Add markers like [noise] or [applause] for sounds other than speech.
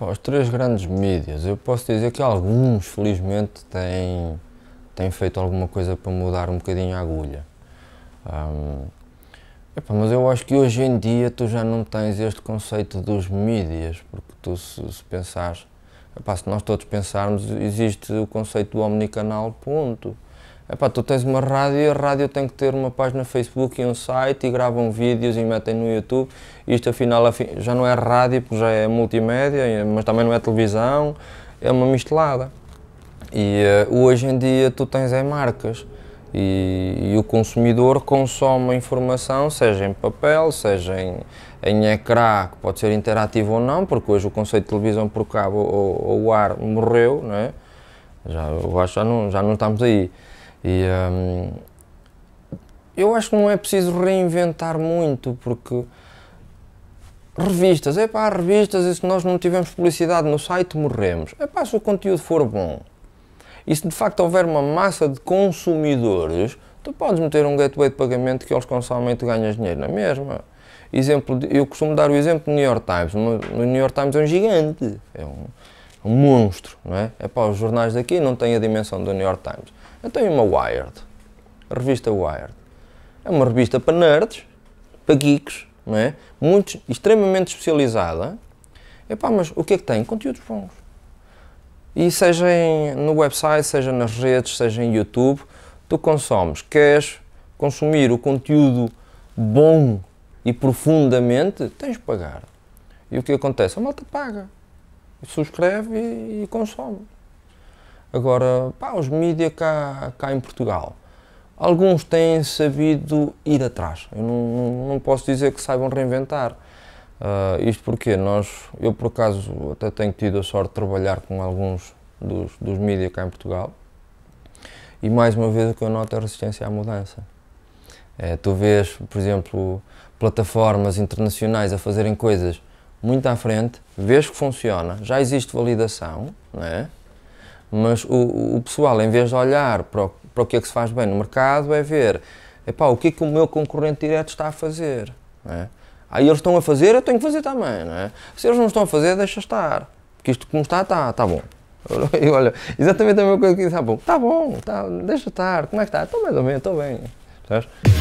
Pá, os três grandes mídias, eu posso dizer que alguns, felizmente, têm, têm feito alguma coisa para mudar um bocadinho a agulha. Um, mas eu acho que hoje em dia tu já não tens este conceito dos mídias, porque tu se, se pensares, se nós todos pensarmos, existe o conceito do omnicanal, ponto. Epá, tu tens uma rádio e a rádio tem que ter uma página Facebook e um site e gravam vídeos e metem no YouTube. Isto afinal já não é rádio, porque já é multimédia, é, mas também não é televisão, é uma mistelada. E uh, hoje em dia tu tens é marcas e, e, o consumidor consome a informação, seja em papel, seja em, em ecrã, que pode ser interativo ou não, porque hoje o conceito de televisão por cabo ou, ou ar morreu, não é? Já, eu acho já não, já não estamos aí. E hum, eu acho que não é preciso reinventar muito, porque revistas, é pá, revistas, e se nós não tivermos publicidade no site, morremos. É pá, se o conteúdo for bom e se de facto houver uma massa de consumidores, tu podes meter um gateway de pagamento que eles consomem e tu ganhas dinheiro na mesma. Exemplo, eu costumo dar o exemplo do New York Times. O New York Times é um gigante. É um, um monstro, não é? é para os jornais daqui não têm a dimensão do New York Times. Eu tenho uma Wired, a revista Wired. É uma revista para nerds, para geeks, não é? Muito, extremamente especializada. é pá, mas o que é que tem? Conteúdos bons. E seja em, no website, seja nas redes, seja em YouTube, tu consomes. Queres consumir o conteúdo bom e profundamente, tens de pagar. E o que acontece? A malta paga subscreve e, e consome. Agora, pá, os mídias cá, cá em Portugal, alguns têm sabido ir atrás. Eu não, não posso dizer que saibam reinventar. Uh, isto porque nós, eu por acaso até tenho tido a sorte de trabalhar com alguns dos, dos mídias cá em Portugal e mais uma vez o que eu noto é a resistência à mudança. É, tu vês, por exemplo, plataformas internacionais a fazerem coisas muito à frente, vês que funciona, já existe validação, né mas o, o, pessoal, em vez de olhar para o, para o que é que se faz bem no mercado, é ver epá, o que é que o meu concorrente direto está a fazer. né Aí eles estão a fazer, eu tenho que fazer também. né Se eles não estão a fazer, deixa estar. Porque isto como está, está, está bom. [laughs] E olha, exatamente a mesma coisa que disse há ah, pouco. Está bom, está, deixa estar. Como é que está? Estou mais ou menos, estou bem. Sabes?